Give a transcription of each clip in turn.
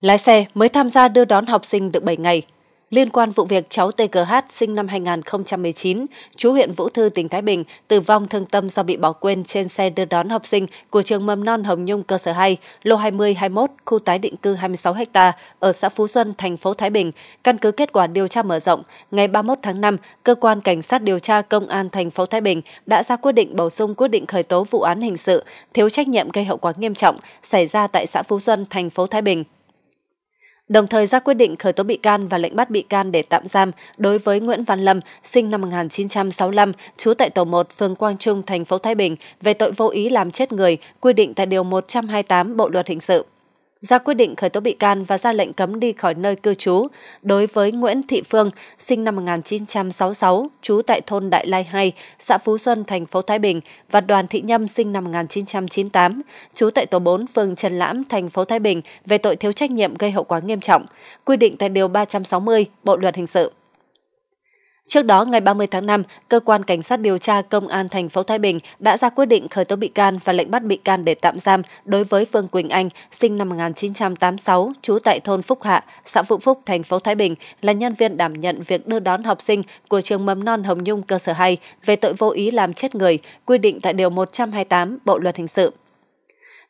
Lái xe mới tham gia đưa đón học sinh được 7 ngày. Liên quan vụ việc cháu TGH sinh năm 2019, chú huyện Vũ Thư, tỉnh Thái Bình, tử vong thương tâm do bị bỏ quên trên xe đưa đón học sinh của trường mầm non Hồng Nhung cơ sở 2, lô 20-21, khu tái định cư 26 ha ở xã Phú Xuân, thành phố Thái Bình. Căn cứ kết quả điều tra mở rộng, ngày 31 tháng 5, Cơ quan Cảnh sát điều tra Công an thành phố Thái Bình đã ra quyết định bổ sung quyết định khởi tố vụ án hình sự thiếu trách nhiệm gây hậu quả nghiêm trọng xảy ra tại xã Phú Xuân, thành phố Thái Bình đồng thời ra quyết định khởi tố bị can và lệnh bắt bị can để tạm giam đối với Nguyễn Văn Lâm, sinh năm 1965, trú tại tổ 1, phường Quang Trung, thành phố Thái Bình về tội vô ý làm chết người, quy định tại điều 128 Bộ luật hình sự ra quyết định khởi tố bị can và ra lệnh cấm đi khỏi nơi cư trú đối với Nguyễn Thị Phương, sinh năm 1966, trú tại thôn Đại Lai 2, xã Phú Xuân, thành phố Thái Bình và Đoàn Thị Nhâm, sinh năm 1998, trú tại tổ 4, phường Trần Lãm, thành phố Thái Bình về tội thiếu trách nhiệm gây hậu quả nghiêm trọng, quy định tại Điều 360 Bộ Luật Hình sự. Trước đó, ngày 30 tháng 5, Cơ quan Cảnh sát điều tra Công an thành phố Thái Bình đã ra quyết định khởi tố bị can và lệnh bắt bị can để tạm giam đối với Phương Quỳnh Anh, sinh năm 1986, trú tại thôn Phúc Hạ, xã Phụng Phúc, thành phố Thái Bình, là nhân viên đảm nhận việc đưa đón học sinh của trường mầm non Hồng Nhung cơ sở 2 về tội vô ý làm chết người, quy định tại Điều 128 Bộ Luật Hình sự.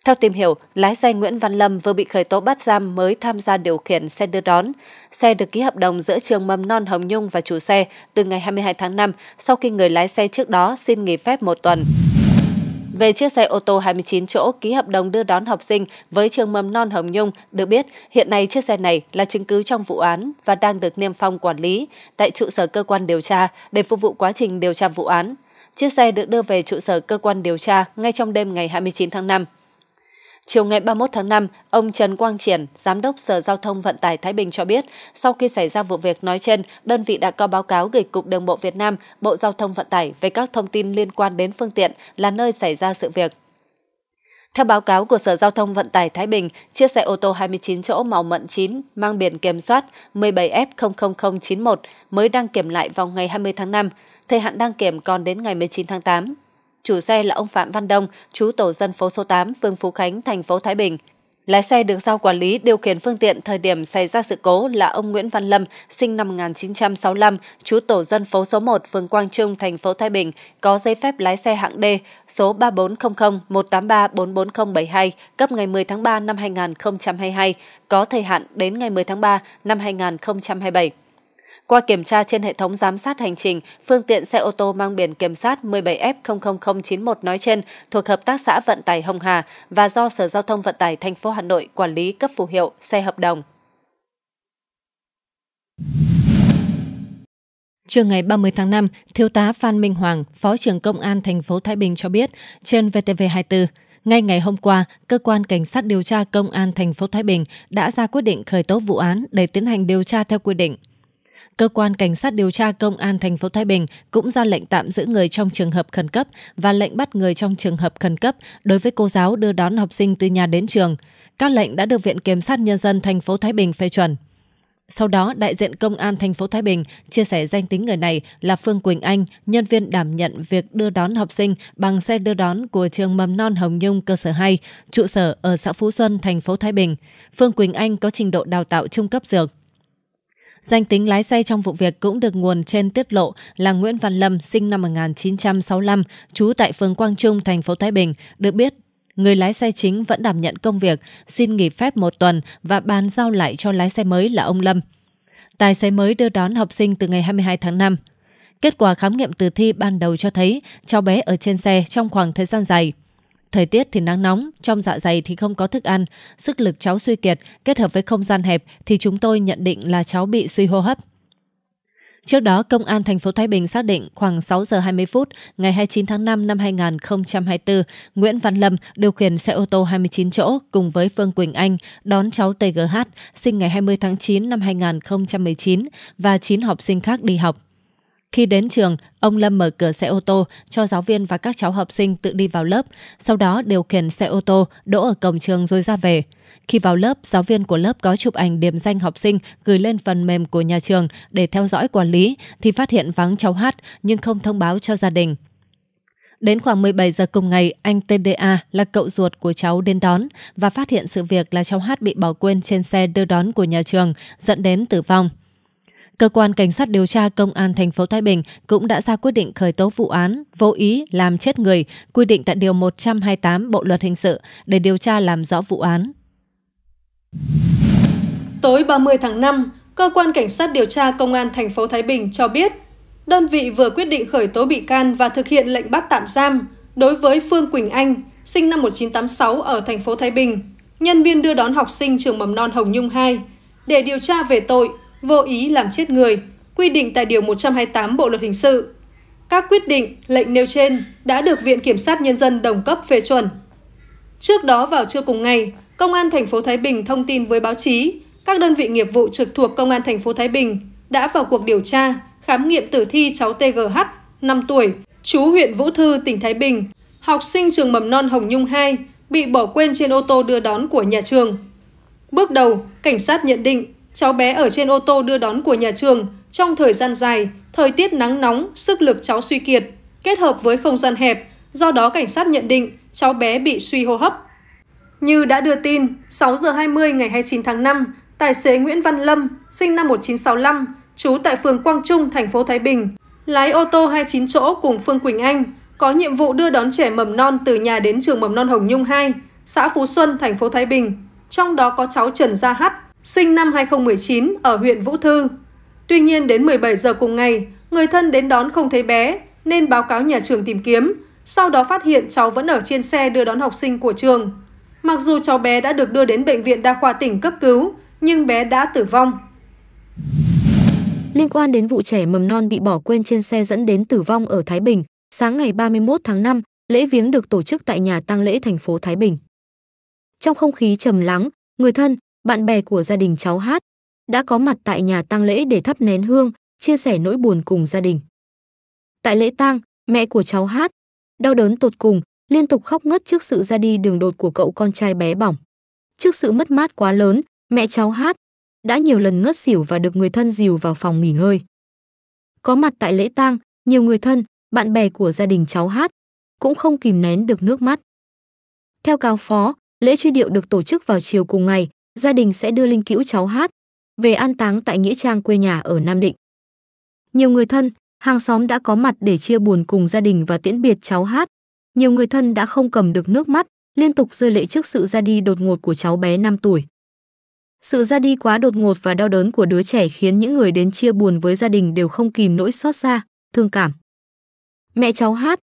Theo tìm hiểu, lái xe Nguyễn Văn Lâm vừa bị khởi tố bắt giam mới tham gia điều khiển xe đưa đón. Xe được ký hợp đồng giữa trường mầm non Hồng Nhung và chủ xe từ ngày 22 tháng 5 sau khi người lái xe trước đó xin nghỉ phép một tuần. Về chiếc xe ô tô 29 chỗ ký hợp đồng đưa đón học sinh với trường mầm non Hồng Nhung, được biết hiện nay chiếc xe này là chứng cứ trong vụ án và đang được Niêm Phong quản lý tại trụ sở cơ quan điều tra để phục vụ quá trình điều tra vụ án. Chiếc xe được đưa về trụ sở cơ quan điều tra ngay trong đêm ngày 29 tháng 5. Chiều ngày 31 tháng 5, ông Trần Quang Triển, Giám đốc Sở Giao thông Vận tải Thái Bình cho biết, sau khi xảy ra vụ việc nói trên, đơn vị đã có báo cáo gửi Cục Đường bộ Việt Nam, Bộ Giao thông Vận tải về các thông tin liên quan đến phương tiện là nơi xảy ra sự việc. Theo báo cáo của Sở Giao thông Vận tải Thái Bình, chiếc xe ô tô 29 chỗ màu mận 9 mang biển kiểm soát 17F00091 mới đăng kiểm lại vào ngày 20 tháng 5, thời hạn đăng kiểm còn đến ngày 19 tháng 8 chủ xe là ông Phạm Văn Đông, chú tổ dân phố số 8, phường Phú Khánh, thành phố Thái Bình. Lái xe được giao quản lý điều khiển phương tiện thời điểm xảy ra sự cố là ông Nguyễn Văn Lâm, sinh năm 1965, chú tổ dân phố số 1, phường Quang Trung, thành phố Thái Bình, có giấy phép lái xe hạng D số 3400 183 44072 cấp ngày 10 tháng 3 năm 2022, có thời hạn đến ngày 10 tháng 3 năm 2027. Qua kiểm tra trên hệ thống giám sát hành trình, phương tiện xe ô tô mang biển kiểm soát 17F00091 nói trên thuộc Hợp tác xã Vận tải Hồng Hà và do Sở Giao thông Vận tải thành phố Hà Nội quản lý cấp phù hiệu xe hợp đồng. Trưa ngày 30 tháng 5, Thiếu tá Phan Minh Hoàng, Phó trưởng Công an thành phố Thái Bình cho biết trên VTV24, ngay ngày hôm qua, cơ quan cảnh sát điều tra Công an thành phố Thái Bình đã ra quyết định khởi tố vụ án để tiến hành điều tra theo quy định cơ quan cảnh sát điều tra công an thành phố Thái Bình cũng ra lệnh tạm giữ người trong trường hợp khẩn cấp và lệnh bắt người trong trường hợp khẩn cấp đối với cô giáo đưa đón học sinh từ nhà đến trường. Các lệnh đã được Viện Kiểm sát Nhân dân thành phố Thái Bình phê chuẩn. Sau đó, đại diện Công an thành phố Thái Bình chia sẻ danh tính người này là Phương Quỳnh Anh, nhân viên đảm nhận việc đưa đón học sinh bằng xe đưa đón của trường mầm non Hồng Nhung cơ sở 2, trụ sở ở xã Phú Xuân, thành phố Thái Bình. Phương Quỳnh Anh có trình độ đào tạo trung cấp dược. Danh tính lái xe trong vụ việc cũng được nguồn trên tiết lộ là Nguyễn Văn Lâm, sinh năm 1965, trú tại phường Quang Trung, thành phố Thái Bình, được biết người lái xe chính vẫn đảm nhận công việc, xin nghỉ phép một tuần và bàn giao lại cho lái xe mới là ông Lâm. Tài xế mới đưa đón học sinh từ ngày 22 tháng 5. Kết quả khám nghiệm tử thi ban đầu cho thấy cháu bé ở trên xe trong khoảng thời gian dài. Thời tiết thì nắng nóng, trong dạ dày thì không có thức ăn, sức lực cháu suy kiệt kết hợp với không gian hẹp thì chúng tôi nhận định là cháu bị suy hô hấp. Trước đó, Công an thành phố Thái Bình xác định khoảng 6 giờ 20 phút ngày 29 tháng 5 năm 2024, Nguyễn Văn Lâm điều khiển xe ô tô 29 chỗ cùng với Phương Quỳnh Anh đón cháu TGH sinh ngày 20 tháng 9 năm 2019 và 9 học sinh khác đi học. Khi đến trường, ông Lâm mở cửa xe ô tô cho giáo viên và các cháu học sinh tự đi vào lớp, sau đó điều khiển xe ô tô đỗ ở cổng trường rồi ra về. Khi vào lớp, giáo viên của lớp có chụp ảnh điểm danh học sinh gửi lên phần mềm của nhà trường để theo dõi quản lý thì phát hiện vắng cháu Hát nhưng không thông báo cho gia đình. Đến khoảng 17 giờ cùng ngày, anh TDA là cậu ruột của cháu đến đón và phát hiện sự việc là cháu Hát bị bỏ quên trên xe đưa đón của nhà trường, dẫn đến tử vong. Cơ quan Cảnh sát điều tra Công an thành phố Thái Bình cũng đã ra quyết định khởi tố vụ án vô ý làm chết người quy định tại Điều 128 Bộ Luật Hình sự để điều tra làm rõ vụ án. Tối 30 tháng 5, Cơ quan Cảnh sát điều tra Công an thành phố Thái Bình cho biết, đơn vị vừa quyết định khởi tố bị can và thực hiện lệnh bắt tạm giam đối với Phương Quỳnh Anh, sinh năm 1986 ở thành phố Thái Bình, nhân viên đưa đón học sinh trường mầm non Hồng Nhung 2, để điều tra về tội vô ý làm chết người, quy định tại Điều 128 Bộ Luật Hình sự. Các quyết định, lệnh nêu trên đã được Viện Kiểm sát Nhân dân đồng cấp phê chuẩn. Trước đó vào trưa cùng ngày, Công an thành phố Thái Bình thông tin với báo chí, các đơn vị nghiệp vụ trực thuộc Công an thành phố Thái Bình đã vào cuộc điều tra, khám nghiệm tử thi cháu TGH, 5 tuổi, chú huyện Vũ Thư, tỉnh Thái Bình, học sinh trường mầm non Hồng Nhung 2, bị bỏ quên trên ô tô đưa đón của nhà trường. Bước đầu, cảnh sát nhận định Cháu bé ở trên ô tô đưa đón của nhà trường, trong thời gian dài, thời tiết nắng nóng, sức lực cháu suy kiệt, kết hợp với không gian hẹp, do đó cảnh sát nhận định cháu bé bị suy hô hấp. Như đã đưa tin, 6 giờ 20 ngày 29 tháng 5, tài xế Nguyễn Văn Lâm, sinh năm 1965, trú tại phường Quang Trung, thành phố Thái Bình, lái ô tô 29 chỗ cùng Phương Quỳnh Anh, có nhiệm vụ đưa đón trẻ mầm non từ nhà đến trường mầm non Hồng Nhung 2, xã Phú Xuân, thành phố Thái Bình, trong đó có cháu Trần Gia Hát, sinh năm 2019 ở huyện Vũ Thư. Tuy nhiên đến 17 giờ cùng ngày, người thân đến đón không thấy bé nên báo cáo nhà trường tìm kiếm, sau đó phát hiện cháu vẫn ở trên xe đưa đón học sinh của trường. Mặc dù cháu bé đã được đưa đến bệnh viện đa khoa tỉnh cấp cứu, nhưng bé đã tử vong. Liên quan đến vụ trẻ mầm non bị bỏ quên trên xe dẫn đến tử vong ở Thái Bình, sáng ngày 31 tháng 5, lễ viếng được tổ chức tại nhà tang lễ thành phố Thái Bình. Trong không khí trầm lắng, người thân, bạn bè của gia đình cháu hát, đã có mặt tại nhà tang lễ để thắp nén hương, chia sẻ nỗi buồn cùng gia đình. Tại lễ tang, mẹ của cháu hát, đau đớn tột cùng, liên tục khóc ngất trước sự ra đi đường đột của cậu con trai bé bỏng. Trước sự mất mát quá lớn, mẹ cháu hát đã nhiều lần ngất xỉu và được người thân dìu vào phòng nghỉ ngơi. Có mặt tại lễ tang, nhiều người thân, bạn bè của gia đình cháu hát cũng không kìm nén được nước mắt. Theo cáo phó, lễ truy điệu được tổ chức vào chiều cùng ngày, gia đình sẽ đưa linh cữu cháu hát về an táng tại nghĩa trang quê nhà ở Nam Định. Nhiều người thân, hàng xóm đã có mặt để chia buồn cùng gia đình và tiễn biệt cháu hát. Nhiều người thân đã không cầm được nước mắt, liên tục rơi lệ trước sự ra đi đột ngột của cháu bé 5 tuổi. Sự ra đi quá đột ngột và đau đớn của đứa trẻ khiến những người đến chia buồn với gia đình đều không kìm nỗi xót xa, thương cảm. Mẹ cháu hát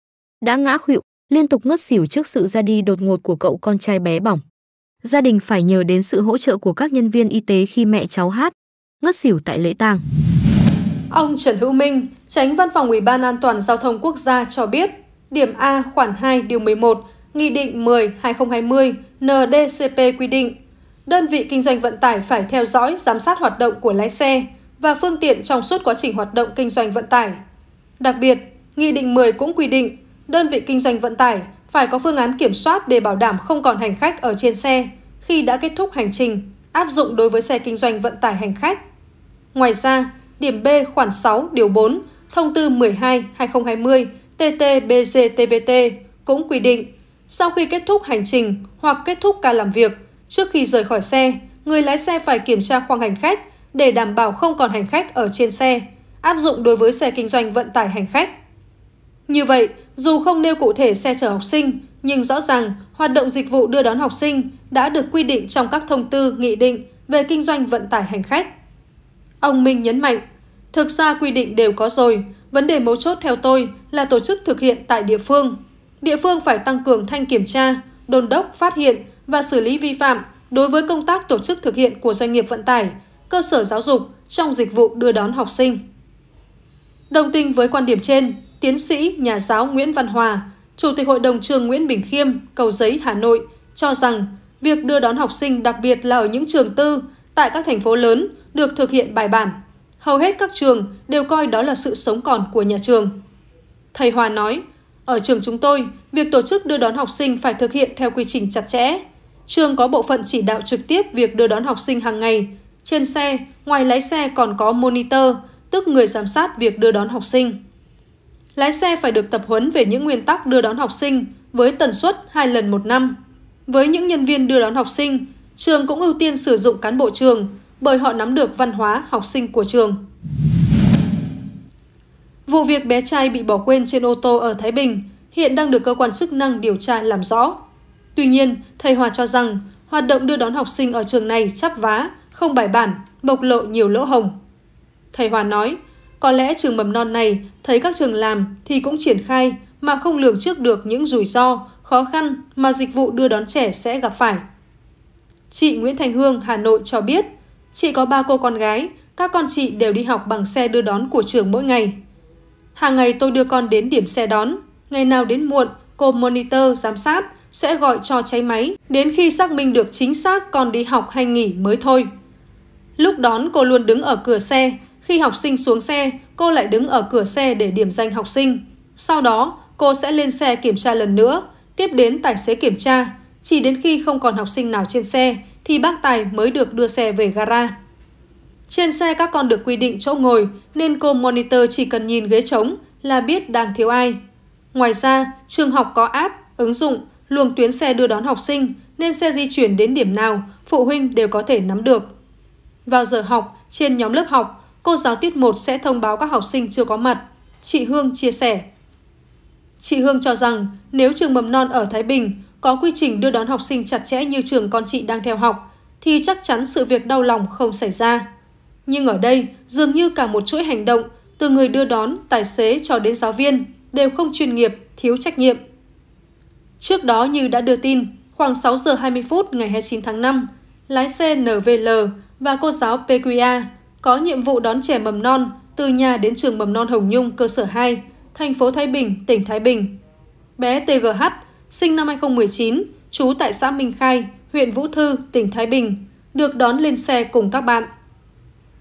đã ngã khuỵu, liên tục ngất xỉu trước sự ra đi đột ngột của cậu con trai bé bỏng gia đình phải nhờ đến sự hỗ trợ của các nhân viên y tế khi mẹ cháu hát ngất xỉu tại lễ tang. Ông Trần Hữu Minh, tránh văn phòng Ủy ban An toàn Giao thông Quốc gia cho biết, điểm A khoản 2 điều 11, Nghị định 10-2020 NDCP quy định, đơn vị kinh doanh vận tải phải theo dõi, giám sát hoạt động của lái xe và phương tiện trong suốt quá trình hoạt động kinh doanh vận tải. Đặc biệt, Nghị định 10 cũng quy định, đơn vị kinh doanh vận tải phải có phương án kiểm soát để bảo đảm không còn hành khách ở trên xe khi đã kết thúc hành trình, áp dụng đối với xe kinh doanh vận tải hành khách. Ngoài ra, điểm B khoản 6 điều 4 Thông tư 12/2020 TT-BGTVT cũng quy định, sau khi kết thúc hành trình hoặc kết thúc ca làm việc, trước khi rời khỏi xe, người lái xe phải kiểm tra khoang hành khách để đảm bảo không còn hành khách ở trên xe, áp dụng đối với xe kinh doanh vận tải hành khách. Như vậy, dù không nêu cụ thể xe chở học sinh, nhưng rõ ràng, hoạt động dịch vụ đưa đón học sinh đã được quy định trong các thông tư, nghị định về kinh doanh vận tải hành khách. Ông Minh nhấn mạnh, thực ra quy định đều có rồi, vấn đề mấu chốt theo tôi là tổ chức thực hiện tại địa phương. Địa phương phải tăng cường thanh kiểm tra, đôn đốc, phát hiện và xử lý vi phạm đối với công tác tổ chức thực hiện của doanh nghiệp vận tải, cơ sở giáo dục trong dịch vụ đưa đón học sinh. Đồng tình với quan điểm trên, tiến sĩ nhà giáo Nguyễn Văn Hòa, Chủ tịch Hội đồng trường Nguyễn Bình Khiêm, Cầu Giấy, Hà Nội cho rằng việc đưa đón học sinh đặc biệt là ở những trường tư tại các thành phố lớn được thực hiện bài bản. Hầu hết các trường đều coi đó là sự sống còn của nhà trường. Thầy Hòa nói, ở trường chúng tôi, việc tổ chức đưa đón học sinh phải thực hiện theo quy trình chặt chẽ. Trường có bộ phận chỉ đạo trực tiếp việc đưa đón học sinh hàng ngày. Trên xe, ngoài lái xe còn có monitor, tức người giám sát việc đưa đón học sinh lái xe phải được tập huấn về những nguyên tắc đưa đón học sinh với tần suất 2 lần một năm. Với những nhân viên đưa đón học sinh, trường cũng ưu tiên sử dụng cán bộ trường bởi họ nắm được văn hóa học sinh của trường. Vụ việc bé trai bị bỏ quên trên ô tô ở Thái Bình hiện đang được cơ quan chức năng điều tra làm rõ. Tuy nhiên, thầy Hòa cho rằng hoạt động đưa đón học sinh ở trường này chắp vá, không bài bản, bộc lộ nhiều lỗ hồng. Thầy Hòa nói, có lẽ trường mầm non này thấy các trường làm thì cũng triển khai mà không lường trước được những rủi ro, khó khăn mà dịch vụ đưa đón trẻ sẽ gặp phải. Chị Nguyễn Thành Hương, Hà Nội cho biết, chị có ba cô con gái, các con chị đều đi học bằng xe đưa đón của trường mỗi ngày. Hàng ngày tôi đưa con đến điểm xe đón, ngày nào đến muộn, cô monitor giám sát sẽ gọi cho cháy máy đến khi xác minh được chính xác con đi học hay nghỉ mới thôi. Lúc đón cô luôn đứng ở cửa xe, khi học sinh xuống xe, cô lại đứng ở cửa xe để điểm danh học sinh. Sau đó, cô sẽ lên xe kiểm tra lần nữa, tiếp đến tài xế kiểm tra. Chỉ đến khi không còn học sinh nào trên xe, thì bác Tài mới được đưa xe về gara. Trên xe các con được quy định chỗ ngồi, nên cô monitor chỉ cần nhìn ghế trống là biết đang thiếu ai. Ngoài ra, trường học có app, ứng dụng, luồng tuyến xe đưa đón học sinh, nên xe di chuyển đến điểm nào, phụ huynh đều có thể nắm được. Vào giờ học, trên nhóm lớp học, cô giáo tiết 1 sẽ thông báo các học sinh chưa có mặt. Chị Hương chia sẻ. Chị Hương cho rằng nếu trường mầm non ở Thái Bình có quy trình đưa đón học sinh chặt chẽ như trường con chị đang theo học, thì chắc chắn sự việc đau lòng không xảy ra. Nhưng ở đây, dường như cả một chuỗi hành động, từ người đưa đón, tài xế cho đến giáo viên, đều không chuyên nghiệp, thiếu trách nhiệm. Trước đó như đã đưa tin, khoảng 6 giờ 20 phút ngày 29 tháng 5, lái xe NVL và cô giáo PQA có nhiệm vụ đón trẻ mầm non từ nhà đến trường mầm non Hồng Nhung cơ sở 2, thành phố Thái Bình, tỉnh Thái Bình. Bé TGH, sinh năm 2019, trú tại xã Minh Khai, huyện Vũ Thư, tỉnh Thái Bình, được đón lên xe cùng các bạn.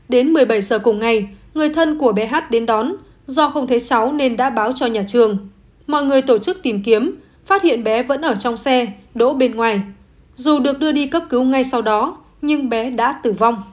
Đến 17 giờ cùng ngày, người thân của bé H đến đón, do không thấy cháu nên đã báo cho nhà trường. Mọi người tổ chức tìm kiếm, phát hiện bé vẫn ở trong xe, đỗ bên ngoài. Dù được đưa đi cấp cứu ngay sau đó, nhưng bé đã tử vong.